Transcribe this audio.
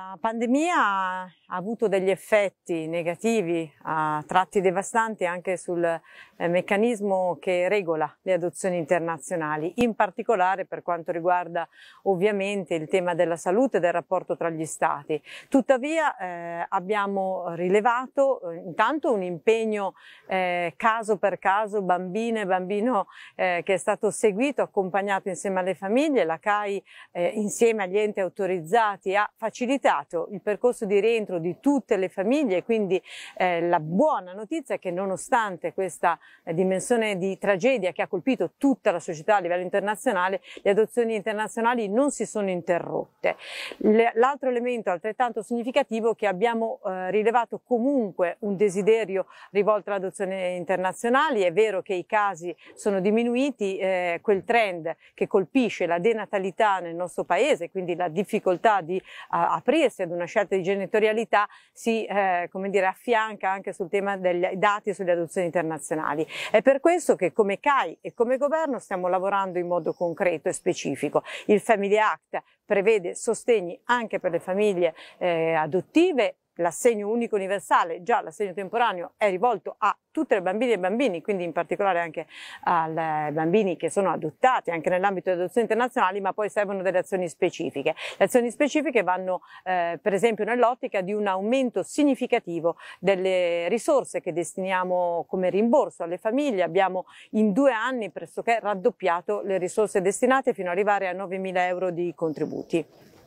La pandemia ha avuto degli effetti negativi a tratti devastanti anche sul eh, meccanismo che regola le adozioni internazionali, in particolare per quanto riguarda ovviamente il tema della salute e del rapporto tra gli Stati. Tuttavia eh, abbiamo rilevato eh, intanto un impegno eh, caso per caso, bambine e bambino eh, che è stato seguito, accompagnato insieme alle famiglie, la CAI eh, insieme agli enti autorizzati a facilitare facilitato il percorso di rientro di tutte le famiglie, quindi eh, la buona notizia è che nonostante questa eh, dimensione di tragedia che ha colpito tutta la società a livello internazionale, le adozioni internazionali non si sono interrotte. L'altro elemento altrettanto significativo è che abbiamo eh, rilevato comunque un desiderio rivolto alle adozioni internazionali, è vero che i casi sono diminuiti, eh, quel trend che colpisce la denatalità nel nostro paese, quindi la difficoltà di aprire qui, essendo una scelta di genitorialità, si eh, come dire, affianca anche sul tema dei dati sulle adozioni internazionali. È per questo che come CAI e come governo stiamo lavorando in modo concreto e specifico. Il Family Act prevede sostegni anche per le famiglie eh, adottive l'assegno unico universale, già l'assegno temporaneo è rivolto a tutte le bambine e bambini, quindi in particolare anche ai bambini che sono adottati anche nell'ambito delle adozioni internazionali, ma poi servono delle azioni specifiche. Le azioni specifiche vanno eh, per esempio nell'ottica di un aumento significativo delle risorse che destiniamo come rimborso alle famiglie. Abbiamo in due anni pressoché raddoppiato le risorse destinate fino ad arrivare a 9.000 euro di contributi.